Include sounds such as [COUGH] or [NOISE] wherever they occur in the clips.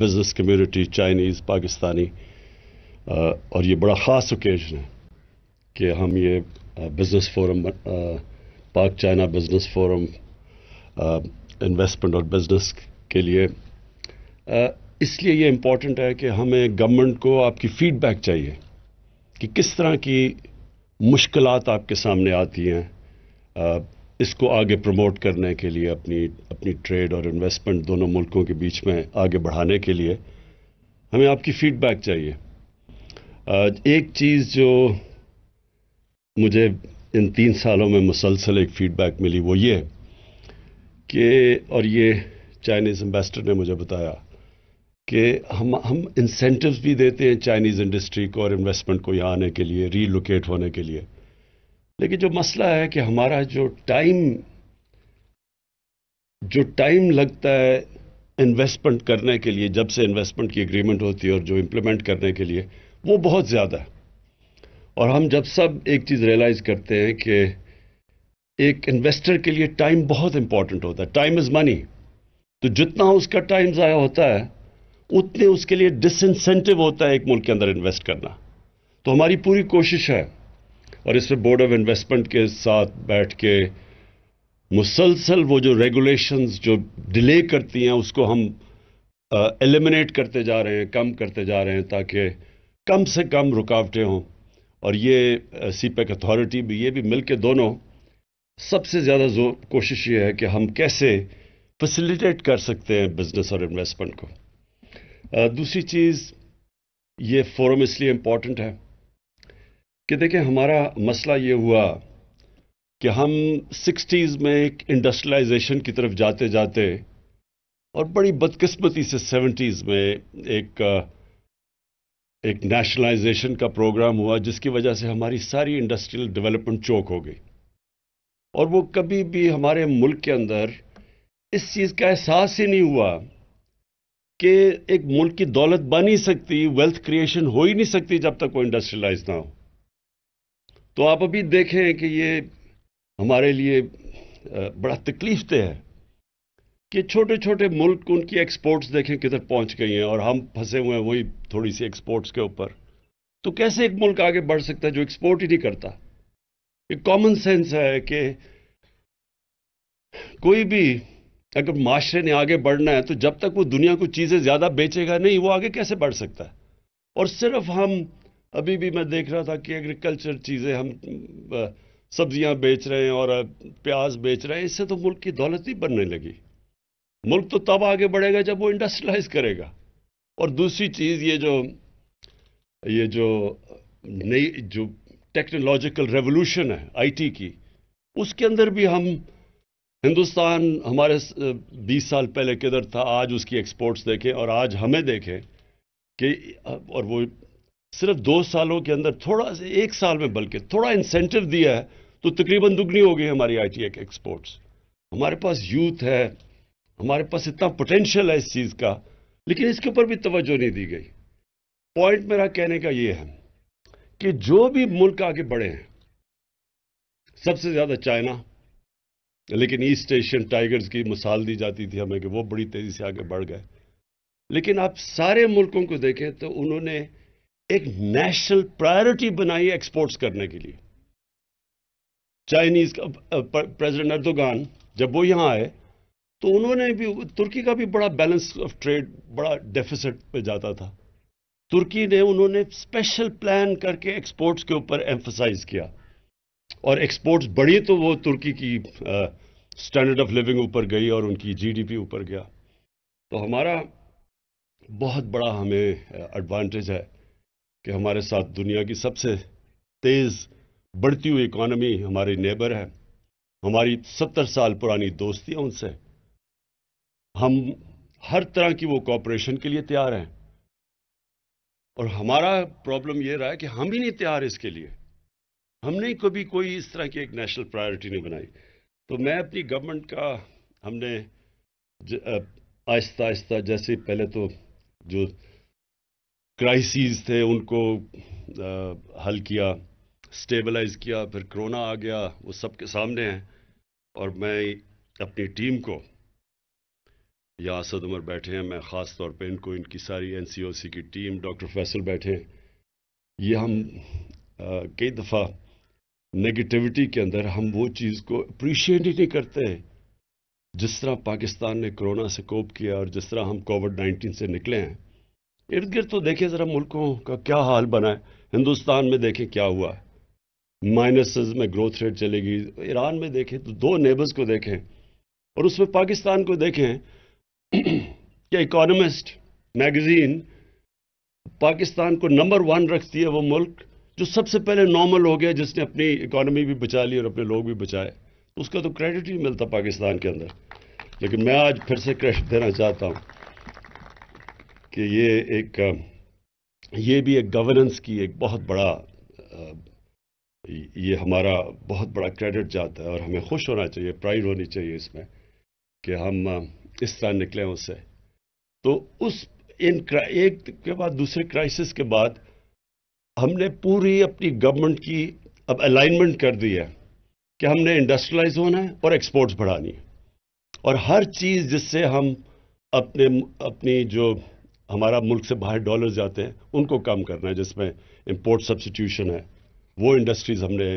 business community Chinese Pakistani और ये बड़ा ख़ास ओकेजन है कि हम ये business forum Pak China business forum investment और बिज़नेस के लिए uh, इसलिए ये इम्पोर्टेंट है कि हमें गवर्नमेंट को आपकी फ़ीडबैक चाहिए कि किस तरह की मुश्किलात आपके सामने आती हैं uh, इसको आगे प्रमोट करने के लिए अपनी अपनी ट्रेड और इन्वेस्टमेंट दोनों मुल्कों के बीच में आगे बढ़ाने के लिए हमें आपकी फीडबैक चाहिए एक चीज़ जो मुझे इन तीन सालों में मुसलसल एक फ़ीडबैक मिली वो ये कि और ये चाइनीज़ एम्बेसडर ने मुझे बताया कि हम हम इंसेंटिव भी देते हैं चाइनीज़ इंडस्ट्री को और इन्वेस्टमेंट को यहाँ आने के लिए रीलोकेट होने के लिए लेकिन जो मसला है कि हमारा जो टाइम जो टाइम लगता है इन्वेस्टमेंट करने के लिए जब से इन्वेस्टमेंट की एग्रीमेंट होती है और जो इम्प्लीमेंट करने के लिए वो बहुत ज़्यादा है और हम जब सब एक चीज़ रियलाइज़ करते हैं कि एक इन्वेस्टर के लिए टाइम बहुत इंपॉर्टेंट होता है टाइम इज़ मनी तो जितना उसका टाइम ज़ाया होता है उतने उसके लिए डिसइंसेंटिव होता है एक मुल्क के अंदर इन्वेस्ट करना तो हमारी पूरी कोशिश है और इसमें बोर्ड ऑफ इन्वेस्टमेंट के साथ बैठ के मुसलसल वो जो रेगुलेशंस जो डिले करती हैं उसको हम एलिमिनेट करते जा रहे हैं कम करते जा रहे हैं ताकि कम से कम रुकावटें हों और ये सी पैक अथॉरिटी भी ये भी मिल के दोनों सबसे ज़्यादा जो कोशिश ये है कि हम कैसे फैसिलिटेट कर सकते हैं बिज़नेस और इन्वेस्टमेंट को दूसरी चीज़ ये फोरम इसलिए इम्पॉर्टेंट है कि देखिए हमारा मसला ये हुआ कि हम सिक्सटीज़ में एक इंडस्ट्रियलाइजेशन की तरफ जाते जाते और बड़ी बदकिस्मती से सेवेंटीज़ में एक एक नेशनलाइजेशन का प्रोग्राम हुआ जिसकी वजह से हमारी सारी इंडस्ट्रियल डेवलपमेंट चौक हो गई और वो कभी भी हमारे मुल्क के अंदर इस चीज़ का एहसास ही नहीं हुआ कि एक मुल्क की दौलत बन ही सकती वेल्थ क्रिएशन हो ही नहीं सकती जब तक वो इंडस्ट्रियलाइज ना हो तो आप अभी देखें कि ये हमारे लिए बड़ा तकलीफ दे है कि छोटे छोटे मुल्क उनकी एक्सपोर्ट्स देखें किधर पहुंच गई हैं और हम फंसे हुए हैं वही थोड़ी सी एक्सपोर्ट्स के ऊपर तो कैसे एक मुल्क आगे बढ़ सकता है जो एक्सपोर्ट ही नहीं करता ये कॉमन सेंस है कि कोई भी अगर माशरे ने आगे बढ़ना है तो जब तक वो दुनिया को चीज़ें ज़्यादा बेचेगा नहीं वो आगे कैसे बढ़ सकता है और सिर्फ हम अभी भी मैं देख रहा था कि एग्रीकल्चर चीज़ें हम सब्जियां बेच रहे हैं और प्याज बेच रहे हैं इससे तो मुल्क की दौलत ही बनने लगी मुल्क तो तब आगे बढ़ेगा जब वो इंडस्ट्रियलाइज करेगा और दूसरी चीज़ ये जो ये जो नई जो टेक्नोलॉजिकल रेवोल्यूशन है आईटी की उसके अंदर भी हम हिंदुस्तान हमारे 20 साल पहले किधर था आज उसकी एक्सपोर्ट्स देखें और आज हमें देखें कि और वो सिर्फ दो सालों के अंदर थोड़ा से एक साल में बल्कि थोड़ा इंसेंटिव दिया है तो तकरीबन दुगनी हो गई हमारी आई टी एक्सपोर्ट्स हमारे पास यूथ है हमारे पास इतना पोटेंशियल है इस चीज़ का लेकिन इसके ऊपर भी तवज्जो नहीं दी गई पॉइंट मेरा कहने का ये है कि जो भी मुल्क आगे बढ़े हैं सबसे ज़्यादा चाइना लेकिन ईस्ट एशियन टाइगर्स की मिसाल दी जाती थी हमें कि वो बड़ी तेज़ी से आगे बढ़ गए लेकिन आप सारे मुल्कों को देखें तो उन्होंने एक नेशनल प्रायोरिटी बनाई एक्सपोर्ट्स करने के लिए चाइनीज प्रेसिडेंट अर्दोगान जब वो यहां आए तो उन्होंने भी तुर्की का भी बड़ा बैलेंस ऑफ ट्रेड बड़ा डेफिसिट पे जाता था तुर्की ने उन्होंने स्पेशल प्लान करके एक्सपोर्ट्स के ऊपर एम्फोसाइज किया और एक्सपोर्ट्स बढ़ी तो वो तुर्की की स्टैंडर्ड ऑफ लिविंग ऊपर गई और उनकी जीडीपी ऊपर गया तो हमारा बहुत बड़ा हमें एडवांटेज uh, है कि हमारे साथ दुनिया की सबसे तेज़ बढ़ती हुई इकॉनमी हमारे नेबर है हमारी सत्तर साल पुरानी दोस्ती है उनसे हम हर तरह की वो कॉपरेशन के लिए तैयार हैं और हमारा प्रॉब्लम ये रहा है कि हम ही नहीं तैयार इसके लिए हमने कभी कोई इस तरह की एक नेशनल प्रायोरिटी नहीं बनाई तो मैं अपनी गवर्नमेंट का हमने आहिस्ता आहिस्ता जैसे पहले तो जो क्राइसिस थे उनको आ, हल किया स्टेबलाइज किया फिर कोरोना आ गया वो सबके सामने है और मैं अपनी टीम को या असद उमर बैठे हैं मैं ख़ास तौर पे इनको इनकी सारी एनसीओसी की टीम डॉक्टर फैसल बैठे हैं ये हम कई दफ़ा नेगेटिविटी के अंदर हम वो चीज़ को अप्रिशिएट ही नहीं करते जिस तरह पाकिस्तान ने कोरोना से कोप किया और जिस तरह हम कोविड नाइन्टीन से निकले हैं इर्द गिर्द तो देखें ज़रा मुल्कों का क्या हाल बना है हिंदुस्तान में देखें क्या हुआ है माइनस में ग्रोथ रेट चलेगी ईरान में देखें तो दो नेबर्स को देखें और उसमें पाकिस्तान को देखें [CLEARS THROAT] कि इकोनॉमिस्ट मैगज़ीन पाकिस्तान को नंबर वन रखती है वो मुल्क जो सबसे पहले नॉर्मल हो गया जिसने अपनी इकोनॉमी भी बचा ली और अपने लोग भी बचाए उसका तो क्रेडिट ही मिलता पाकिस्तान के अंदर लेकिन मैं आज फिर से क्रेडिट देना चाहता हूँ कि ये एक ये भी एक गवर्नेंस की एक बहुत बड़ा ये हमारा बहुत बड़ा क्रेडिट जाता है और हमें खुश होना चाहिए प्राइड होनी चाहिए इसमें कि हम इस तरह निकले उससे तो उस इन एक के बाद दूसरे क्राइसिस के बाद हमने पूरी अपनी गवर्नमेंट की अब अलाइनमेंट कर दी है कि हमने इंडस्ट्रियलाइज होना है और एक्सपोर्ट्स बढ़ानी है और हर चीज़ जिससे हम अपने अपनी जो हमारा मुल्क से बाहर डॉलर जाते हैं उनको कम करना है जिसमें इंपोर्ट सब्सटीट्यूशन है वो इंडस्ट्रीज़ हमने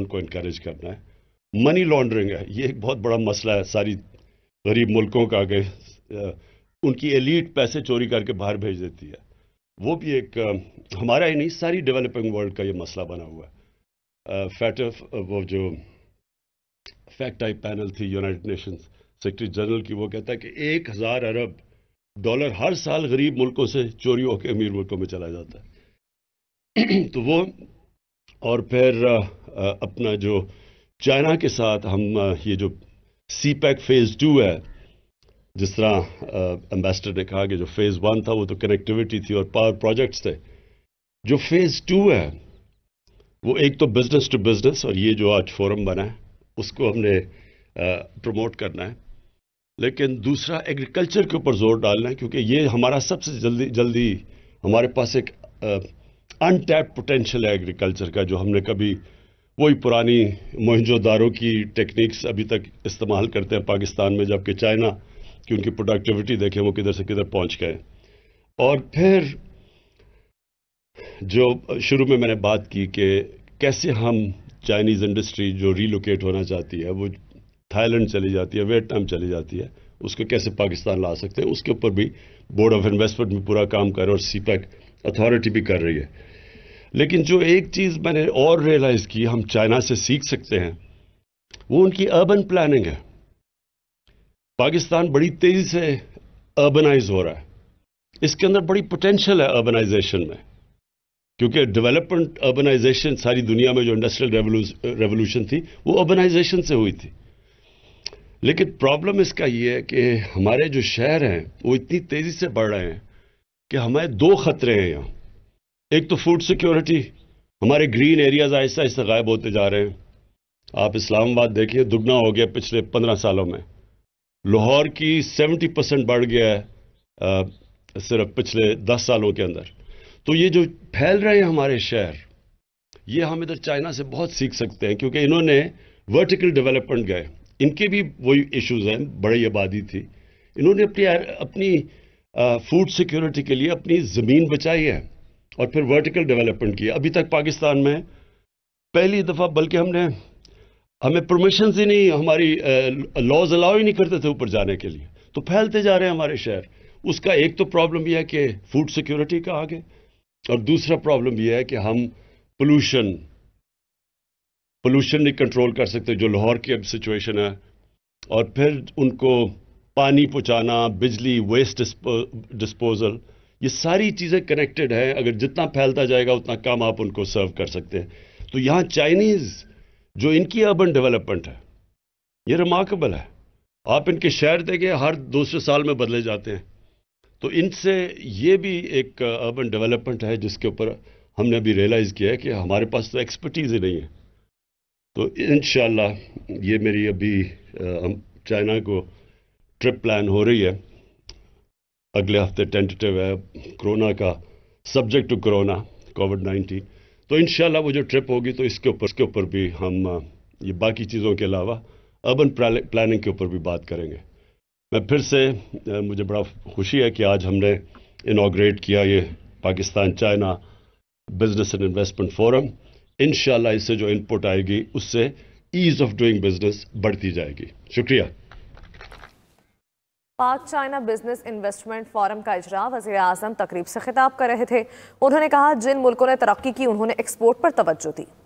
उनको इंकरेज करना है मनी लॉन्ड्रिंग है ये एक बहुत बड़ा मसला है सारी गरीब मुल्कों का आगे उनकी एलिट पैसे चोरी करके बाहर भेज देती है वो भी एक हमारा ही नहीं सारी डेवलपिंग वर्ल्ड का ये मसला बना हुआ है फैटफ वो जो फैक्ट टाइप पैनल थी यूनाइटेड नेशंस सेक्रेटरी जनरल की वो कहता है कि एक हज़ार अरब डॉलर हर साल गरीब मुल्कों से चोरी होकर अमीर मुल्कों में चला जाता है [CLEARS THROAT] तो वो और फिर अपना जो चाइना के साथ हम ये जो सी पैक फेज़ टू है जिस तरह एम्बेसडर ने कहा कि जो फेज़ वन था वो तो कनेक्टिविटी थी और पावर प्रोजेक्ट्स थे जो फेज़ टू है वो एक तो बिज़नेस टू बिज़नेस और ये जो आज फोरम बना है उसको हमने प्रमोट करना है लेकिन दूसरा एग्रीकल्चर के ऊपर जोर डालना है क्योंकि ये हमारा सबसे जल्दी जल्दी हमारे पास एक अनटैप पोटेंशल है एग्रीकल्चर का जो हमने कभी वही पुरानी मोहनजोदारों की टेक्निक्स अभी तक इस्तेमाल करते हैं पाकिस्तान में जबकि चाइना की उनकी प्रोडक्टिविटी देखें वो किधर से किधर पहुंच गए और फिर जो शुरू में मैंने बात की कि कैसे हम चाइनीज़ इंडस्ट्री जो रीलोकेट होना चाहती है वो थाईलैंड चली जाती है वियतनाम चली जाती है उसको कैसे पाकिस्तान ला सकते हैं उसके ऊपर भी बोर्ड ऑफ इन्वेस्टमेंट में पूरा काम कर रहा है और सी अथॉरिटी भी कर रही है लेकिन जो एक चीज़ मैंने और रियलाइज़ की हम चाइना से सीख सकते हैं वो उनकी अर्बन प्लानिंग है पाकिस्तान बड़ी तेज़ी से अर्बनाइज हो रहा है इसके अंदर बड़ी पोटेंशियल है अर्बनाइजेशन में क्योंकि डेवलपमेंट अर्बनाइजेशन सारी दुनिया में जो इंडस्ट्रियल रेवोल्यूशन थी वो अर्बनाइजेशन से हुई थी लेकिन प्रॉब्लम इसका ये है कि हमारे जो शहर हैं वो इतनी तेज़ी से बढ़ रहे हैं कि हमारे दो ख़तरे हैं यहाँ एक तो फूड सिक्योरिटी हमारे ग्रीन एरियाज़ आहिस्ता आहिस्ता गायब होते जा रहे हैं आप इस्लामाबाद देखिए दुगना हो गया पिछले पंद्रह सालों में लाहौर की सेवेंटी परसेंट बढ़ गया है आ, सिर्फ पिछले दस सालों के अंदर तो ये जो फैल रहे हैं हमारे शहर ये हम इधर चाइना से बहुत सीख सकते हैं क्योंकि इन्होंने वर्टिकल डेवलपमेंट गए इनके भी वही इश्यूज हैं बड़ी आबादी थी इन्होंने अपनी अपनी फूड सिक्योरिटी के लिए अपनी ज़मीन बचाई है और फिर वर्टिकल डेवलपमेंट किया अभी तक पाकिस्तान में पहली दफ़ा बल्कि हमने हमें परमिशन ही नहीं हमारी लॉज अलाउ ही नहीं करते थे ऊपर जाने के लिए तो फैलते जा रहे हैं हमारे शहर उसका एक तो प्रॉब्लम यह है कि फूड सिक्योरिटी का आगे और दूसरा प्रॉब्लम यह है कि हम पोल्यूशन पोल्यूशन नहीं कंट्रोल कर सकते जो लाहौर की अब सिचुएशन है और फिर उनको पानी पहुँचाना बिजली वेस्ट डिस्पोजल ये सारी चीज़ें कनेक्टेड हैं अगर जितना फैलता जाएगा उतना कम आप उनको सर्व कर सकते हैं तो यहाँ चाइनीज़ जो इनकी अर्बन डेवलपमेंट है ये रिमार्केबल है आप इनके शहर देखें हर दूसरे साल में बदले जाते हैं तो इनसे ये भी एक अर्बन uh, डेवलपमेंट है जिसके ऊपर हमने अभी रियलाइज़ किया है कि हमारे पास तो एक्सपर्टीज़ ही नहीं है तो इन ये मेरी अभी हम चाइना को ट्रिप प्लान हो रही है अगले हफ्ते टेंटेटिव है कोरोना का subject to corona Covid nineteen तो इन वो जो ट्रिप होगी तो इसके ऊपर इसके ऊपर भी हम ये बाकी चीज़ों के अलावा अर्बन प्लानिंग के ऊपर भी बात करेंगे मैं फिर से मुझे बड़ा खुशी है कि आज हमने इनाग्रेट किया ये Pakistan China business and investment forum इन इससे जो इनपुट आएगी उससे ईज ऑफ डूइंग बिजनेस बढ़ती जाएगी शुक्रिया पाक चाइना बिजनेस इन्वेस्टमेंट फोरम का इजरा वजी अजम तकरीब से खिताब कर रहे थे उन्होंने कहा जिन मुल्कों ने तरक्की की उन्होंने एक्सपोर्ट पर तवज्जो दी